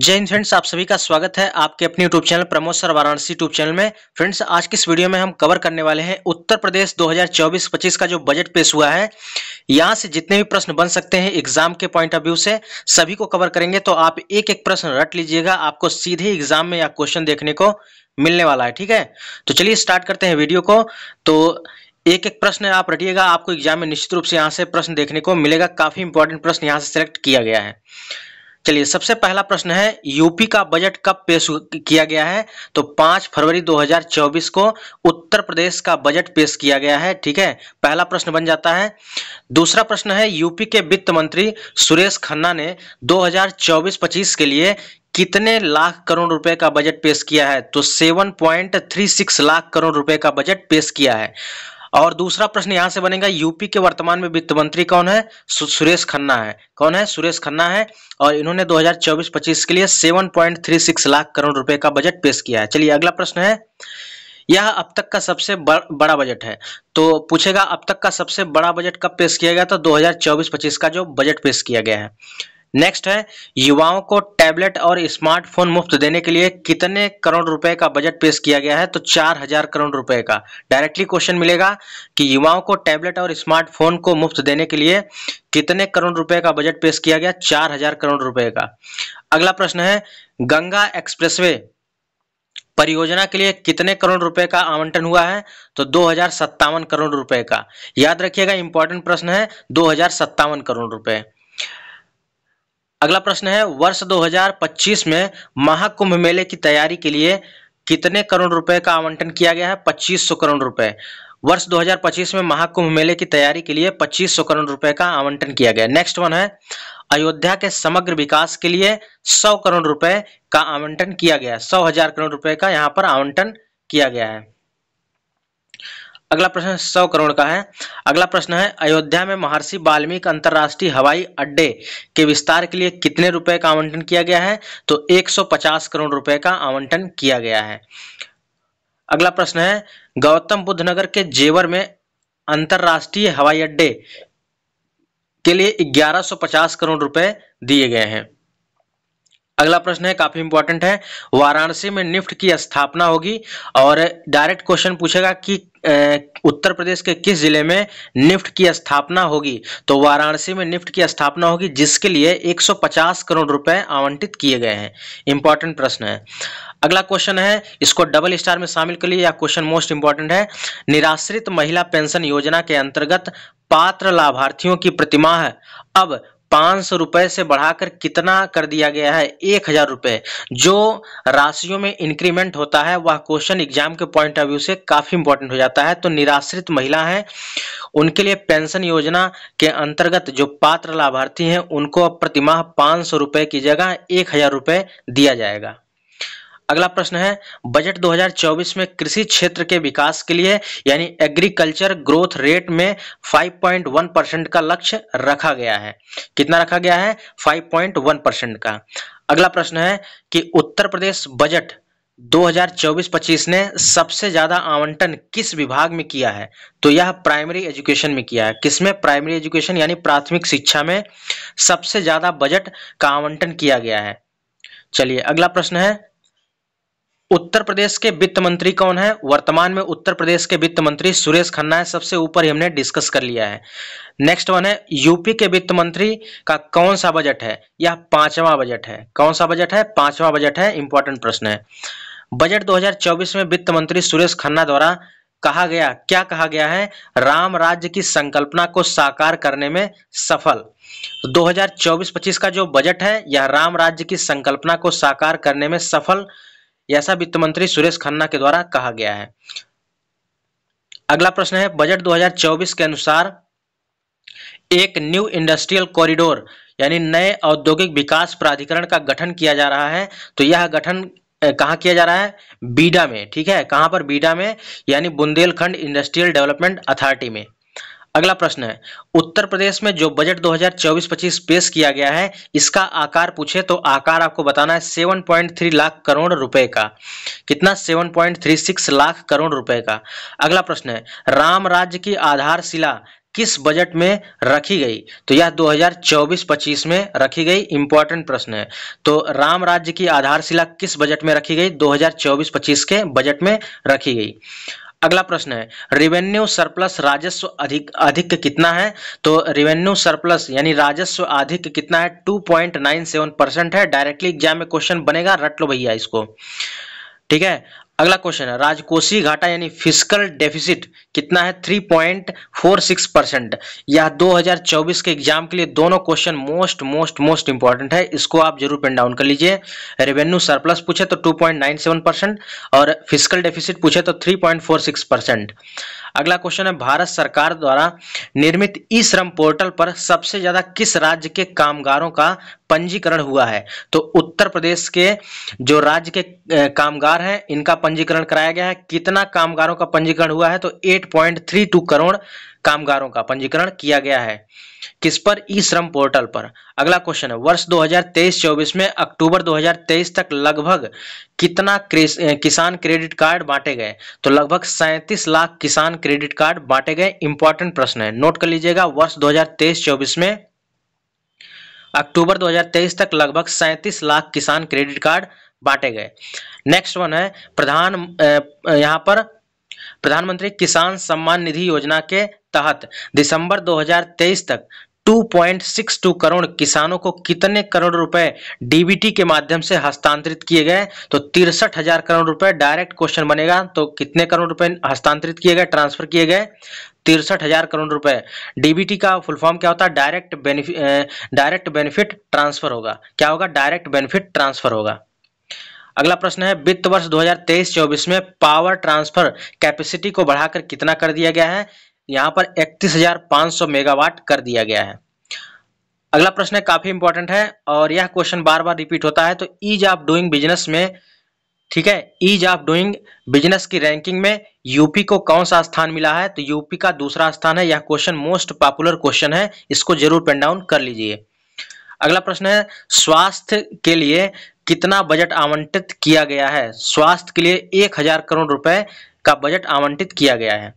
जय हिंद फ्रेंड्स आप सभी का स्वागत है आपके अपने YouTube channel Pramod sir Varanasi YouTube channel में फ्रेंड्स आज के इस वीडियो में हम कवर करने वाले हैं उत्तर प्रदेश 2024-25 का जो बजट पेश हुआ है यहाँ से जितने भी प्रश्न बन सकते हैं एग्जाम के पॉइंट ऑफ व्यू से सभी को कवर करेंगे तो आप एक एक प्रश्न रट लीजिएगा आपको सीधे एग्जाम में या क्वेश्चन देखने को मिलने वाला है ठीक है तो चलिए स्टार्ट करते हैं वीडियो को तो एक एक प्रश्न आप रटिएगा आपको एग्जाम में निश्चित रूप से यहाँ से प्रश्न देखने को मिलेगा काफी इंपॉर्टेंट प्रश्न यहाँ सेलेक्ट किया गया है चलिए सबसे पहला प्रश्न है यूपी का बजट कब पेश किया गया है तो 5 फरवरी 2024 को उत्तर प्रदेश का बजट पेश किया गया है ठीक है पहला प्रश्न बन जाता है दूसरा प्रश्न है यूपी के वित्त मंत्री सुरेश खन्ना ने 2024-25 के लिए कितने लाख करोड़ रुपए का बजट पेश किया है तो 7.36 लाख करोड़ रुपए का बजट पेश किया है और दूसरा प्रश्न यहां से बनेगा यूपी के वर्तमान में वित्त मंत्री कौन है सुरेश खन्ना है कौन है सुरेश खन्ना है और इन्होंने 2024-25 के लिए 7.36 लाख करोड़ रुपए का बजट पेश किया है चलिए अगला प्रश्न है यह अब तक का सबसे बड़ा बजट है तो पूछेगा अब तक का सबसे बड़ा बजट कब पेश किया गया था दो हजार का जो बजट पेश किया गया है नेक्स्ट है युवाओं को टैबलेट और स्मार्टफोन मुफ्त देने के लिए कितने करोड़ रुपए का बजट पेश किया गया है तो चार हजार करोड़ रुपए का डायरेक्टली क्वेश्चन मिलेगा कि युवाओं को टैबलेट और स्मार्टफोन को मुफ्त देने के लिए कितने करोड़ रुपए का बजट पेश किया गया चार हजार करोड़ रुपए का अगला प्रश्न है गंगा एक्सप्रेस परियोजना के लिए कितने करोड़ रुपए का आवंटन हुआ है तो दो करोड़ रुपए का याद रखिएगा इंपॉर्टेंट प्रश्न है दो करोड़ रुपए अगला प्रश्न है वर्ष 2025 में महाकुंभ मेले की तैयारी के लिए कितने करोड़ रुपए का आवंटन किया गया है 2500 करोड़ रुपए वर्ष 2025 में महाकुंभ मेले की तैयारी के लिए 2500 करोड़ रुपए का आवंटन किया गया नेक्स्ट वन है अयोध्या के समग्र विकास के लिए 100 करोड़ रुपए का आवंटन किया गया सौ हजार करोड़ रुपए का यहाँ पर आवंटन किया गया है अगला प्रश्न सौ करोड़ का है अगला प्रश्न है अयोध्या में महर्षि वाल्मीकि अंतर्राष्ट्रीय हवाई अड्डे के विस्तार के लिए कितने रुपए का आवंटन किया गया है तो 150 करोड़ रुपए का आवंटन किया गया है अगला प्रश्न है गौतम बुद्ध नगर के जेवर में अंतर्राष्ट्रीय हवाई अड्डे के लिए 1150 करोड़ रुपए दिए गए हैं अगला प्रश्न है काफी इंपॉर्टेंट है वाराणसी में निफ्ट की स्थापना होगी और डायरेक्ट क्वेश्चन पूछेगा कि उत्तर प्रदेश के किस जिले में निफ्ट की स्थापना होगी तो वाराणसी में निफ्ट की स्थापना होगी जिसके लिए 150 करोड़ रुपए आवंटित किए गए हैं इंपॉर्टेंट प्रश्न है अगला क्वेश्चन है इसको डबल स्टार में शामिल करिए या क्वेश्चन मोस्ट इंपॉर्टेंट है निराश्रित महिला पेंशन योजना के अंतर्गत पात्र लाभार्थियों की प्रतिमाह अब पाँच सौ रुपये से बढ़ाकर कितना कर दिया गया है एक हजार रुपये जो राशियों में इंक्रीमेंट होता है वह क्वेश्चन एग्जाम के पॉइंट ऑफ व्यू से काफ़ी इंपॉर्टेंट हो जाता है तो निराश्रित महिला हैं उनके लिए पेंशन योजना के अंतर्गत जो पात्र लाभार्थी हैं उनको अब प्रतिमाह पाँच सौ रुपए की जगह एक हजार रुपए दिया जाएगा अगला प्रश्न है बजट 2024 में कृषि क्षेत्र के विकास के लिए यानी एग्रीकल्चर ग्रोथ रेट में 5.1 परसेंट का लक्ष्य रखा गया है कितना रखा गया है 5.1 परसेंट का अगला प्रश्न है कि उत्तर प्रदेश बजट 2024-25 ने सबसे ज्यादा आवंटन किस विभाग में किया है तो यह प्राइमरी एजुकेशन में किया है किसमें प्राइमरी एजुकेशन यानी प्राथमिक शिक्षा में सबसे ज्यादा बजट का आवंटन किया गया है चलिए अगला प्रश्न है उत्तर प्रदेश के वित्त मंत्री कौन है वर्तमान में उत्तर प्रदेश के वित्त मंत्री सुरेश खन्ना है सबसे ऊपर हमने डिस्कस कर लिया है नेक्स्ट वन है यूपी के वित्त मंत्री का कौन सा बजट है यह पांचवा बजट है कौन सा बजट है पांचवा बजट है इंपॉर्टेंट प्रश्न है बजट 2024 में वित्त मंत्री सुरेश खन्ना द्वारा कहा गया क्या कहा गया है राम राज्य की संकल्पना को साकार करने में सफल 2024-25 का जो बजट है यह राम राज्य की संकल्पना को साकार करने में सफल ऐसा वित्त मंत्री सुरेश खन्ना के द्वारा कहा गया है अगला प्रश्न है बजट 2024 के अनुसार एक न्यू इंडस्ट्रियल कॉरिडोर यानी नए औद्योगिक विकास प्राधिकरण का गठन किया जा रहा है तो यह गठन कहा किया जा रहा है बीडा में ठीक है कहां पर बीडा में यानी बुंदेलखंड इंडस्ट्रियल डेवलपमेंट अथॉरिटी में अगला प्रश्न है उत्तर प्रदेश में जो बजट 2024-25 पेश किया गया है इसका आकार पूछे तो आकार आपको बताना है 7.3 लाख करोड़ रुपए का कितना 7.36 लाख करोड़ रुपए का अगला प्रश्न है राम राज्य की आधारशिला किस बजट में रखी गई तो यह 2024-25 में रखी गई इंपॉर्टेंट प्रश्न है तो राम राज्य की आधारशिला किस बजट में रखी गई 2024-25 के बजट में रखी गई अगला प्रश्न है रेवेन्यू सरप्लस राजस्व अधिक अधिक कितना है तो रेवेन्यू सरप्लस यानी राजस्व अधिक कितना है 2.97 परसेंट है डायरेक्टली एग्जाम में क्वेश्चन बनेगा रट लो भैया इसको ठीक है अगला क्वेश्चन है राजकोषीय घाटा यानी फिजिकल डेफिसिट कितना है 3.46 परसेंट यह 2024 के एग्जाम के लिए दोनों question most most most important है इसको आप जरूर पेन डाउन कर लीजिए रेवेन्यू सरप्लस पूछे तो 2.97 परसेंट और फिजिकल डेफिसिट पूछे तो 3.46 परसेंट अगला क्वेश्चन है भारत सरकार द्वारा निर्मित ई श्रम पोर्टल पर सबसे ज्यादा किस राज्य के कामगारों का पंजीकरण हुआ है तो उत्तर प्रदेश के जो राज्य के कामगार हैं इनका पंजीकरण कराया गया है कितना कामगारों का पंजीकरण हुआ है तो 8.32 करोड़ कामगारों का पंजीकरण किया गया है किस पर ई श्रम पोर्टल पर अगला क्वेश्चन है वर्ष 2023-24 में अक्टूबर 2023 तक लगभग कितना किसान क्रेडिट कार्ड बांटे गए तो लगभग सैंतीस लाख किसान क्रेडिट कार्ड बांटे गए इंपॉर्टेंट प्रश्न है नोट कर लीजिएगा वर्ष 2023-24 में अक्टूबर 2023 तक लगभग सैंतीस लाख किसान क्रेडिट कार्ड बांटे गए नेक्स्ट वन है प्रधान यहाँ पर प्रधानमंत्री किसान सम्मान निधि योजना के तहत दिसंबर 2023 तक 2.62 करोड़ किसानों को कितने करोड़ रुपए डीबीटी के माध्यम से हस्तांतरित किए गए तो तिरसठ हजार करोड़ रुपए डायरेक्ट क्वेश्चन बनेगा तो कितने करोड़ रुपए हस्तांतरित किए गए ट्रांसफर किए गए तिरसठ हजार करोड़ रुपए डीबीटी का फुल फॉर्म क्या होता है direct benefit direct benefit transfer होगा क्या होगा डायरेक्ट बेनिफिट ट्रांसफर होगा अगला प्रश्न है वित्त वर्ष 2023-24 में पावर ट्रांसफर कैपेसिटी को बढ़ाकर कितना कर दिया गया है यहाँ पर 31,500 मेगावाट कर दिया गया है अगला प्रश्न है काफी इंपॉर्टेंट है और यह क्वेश्चन बार बार रिपीट होता है तो ईज ऑफ डूइंग बिजनेस में ठीक है ईज ऑफ डूइंग बिजनेस की रैंकिंग में यूपी को कौन सा स्थान मिला है तो यूपी का दूसरा स्थान है यह क्वेश्चन मोस्ट पॉपुलर क्वेश्चन है इसको जरूर पेंट डाउन कर लीजिए अगला प्रश्न है स्वास्थ्य के लिए कितना बजट आवंटित किया गया है स्वास्थ्य के लिए एक हजार करोड़ रुपए का बजट आवंटित किया गया है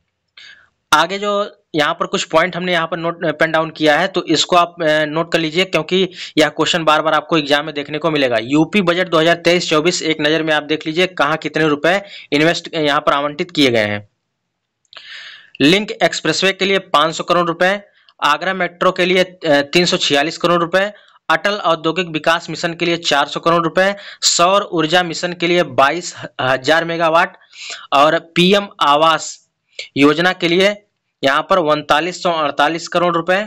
आगे जो यहाँ पर कुछ पॉइंट हमने यहाँ पर नोट पेन डाउन किया है तो इसको आप नोट कर लीजिए क्योंकि यह क्वेश्चन बार बार आपको एग्जाम में देखने को मिलेगा यूपी बजट 2023-24 एक नज़र में आप देख लीजिए कहाँ कितने रुपए इन्वेस्ट यहाँ पर आवंटित किए गए हैं लिंक एक्सप्रेसवे के लिए 500 करोड़ रुपए आगरा मेट्रो के लिए तीन करोड़ रुपए अटल औद्योगिक विकास मिशन के लिए 400 करोड़ रुपए सौर ऊर्जा मिशन के लिए बाईस हजार मेगावाट और पीएम आवास योजना के लिए यहाँ पर उनतालीस सौ अड़तालीस करोड़ रुपए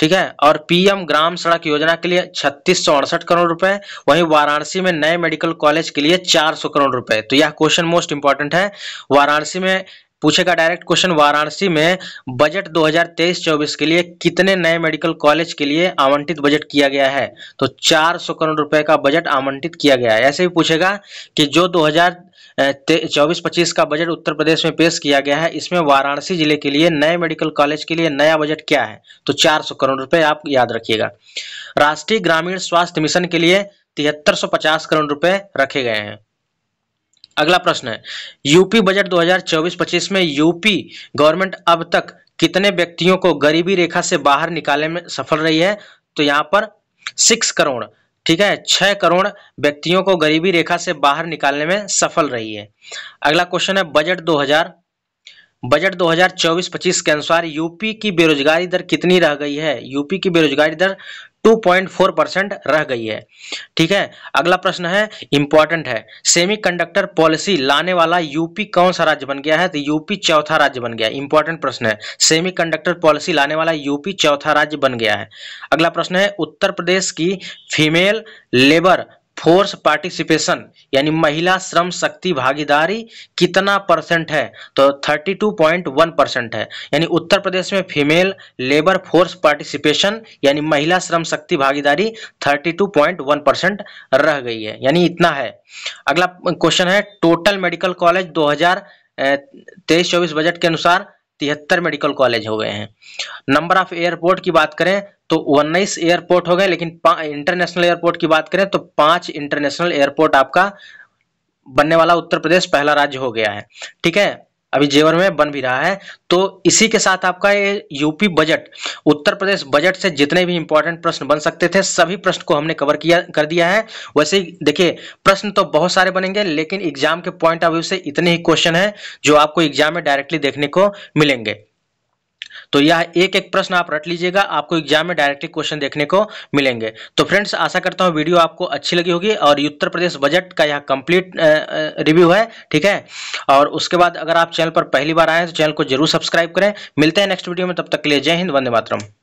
ठीक है और पीएम ग्राम सड़क योजना के लिए छत्तीस सौ अड़सठ करोड़ रुपए वहीं वाराणसी में नए मेडिकल कॉलेज के लिए 400 करोड़ रुपए तो यह क्वेश्चन मोस्ट इंपॉर्टेंट है वाराणसी में पूछेगा डायरेक्ट क्वेश्चन वाराणसी में बजट 2023-24 के लिए कितने नए मेडिकल कॉलेज के लिए आवंटित बजट किया गया है तो 400 करोड़ रुपए का बजट आवंटित किया गया है ऐसे भी पूछेगा कि जो 2024 25 का बजट उत्तर प्रदेश में पेश किया गया है इसमें वाराणसी जिले के लिए नए मेडिकल कॉलेज के लिए नया बजट क्या है तो चार करोड़ रुपए आप याद रखिएगा राष्ट्रीय ग्रामीण स्वास्थ्य मिशन के लिए तिहत्तर करोड़ रुपए रखे गए हैं अगला प्रश्न है यूपी बजट 2024-25 में यूपी गवर्नमेंट अब तक कितने व्यक्तियों को गरीबी रेखा से बाहर निकालने में सफल रही है तो यहाँ पर सिक्स करोड़ ठीक है छह करोड़ व्यक्तियों को गरीबी रेखा से बाहर निकालने में सफल रही है अगला क्वेश्चन है बजट 2000 बजट 2024-25 के अनुसार यूपी की बेरोजगारी दर कितनी रह गई है यूपी की बेरोजगारी दर 2.4 परसेंट रह गई है ठीक है अगला प्रश्न है इंपॉर्टेंट है सेमीकंडक्टर पॉलिसी लाने वाला यूपी कौन सा राज्य बन गया है तो यूपी चौथा राज्य बन गया इंपॉर्टेंट प्रश्न है सेमीकंडक्टर पॉलिसी लाने वाला यूपी चौथा राज्य बन गया है अगला प्रश्न है उत्तर प्रदेश की फीमेल लेबर फोर्स पार्टिसिपेशन यानी महिला श्रम शक्ति भागीदारी कितना परसेंट है तो 32.1 परसेंट है यानी उत्तर प्रदेश में फीमेल लेबर फोर्स पार्टिसिपेशन यानी महिला श्रम शक्ति भागीदारी 32.1 परसेंट रह गई है यानी इतना है अगला क्वेश्चन है टोटल मेडिकल कॉलेज 2023-24 बजट के अनुसार तिहत्तर मेडिकल कॉलेज हो गए हैं नंबर ऑफ एयरपोर्ट की बात करें तो उन्नीस एयरपोर्ट हो गए लेकिन इंटरनेशनल एयरपोर्ट की बात करें तो पांच इंटरनेशनल एयरपोर्ट आपका बनने वाला उत्तर प्रदेश पहला राज्य हो गया है ठीक है अभी जेवर में बन भी रहा है तो इसी के साथ आपका ये UP budget Uttar Pradesh budget से जितने भी इंपॉर्टेंट प्रश्न बन सकते थे सभी प्रश्न को हमने कवर किया कर दिया है वैसे ही देखिए प्रश्न तो बहुत सारे बनेंगे लेकिन एग्जाम के पॉइंट ऑफ व्यू से इतने ही क्वेश्चन है जो आपको एग्जाम में डायरेक्टली देखने को मिलेंगे तो यह एक एक प्रश्न आप रट लीजिएगा आपको एग्जाम में डायरेक्टली क्वेश्चन देखने को मिलेंगे तो फ्रेंड्स आशा करता हूँ वीडियो आपको अच्छी लगी होगी और उत्तर प्रदेश बजट का यह कंप्लीट रिव्यू है ठीक है और उसके बाद अगर आप चैनल पर पहली बार आए तो चैनल को जरूर सब्सक्राइब करें मिलते हैं नेक्स्ट वीडियो में तब तक के लिए जय हिंद वंदे मातरम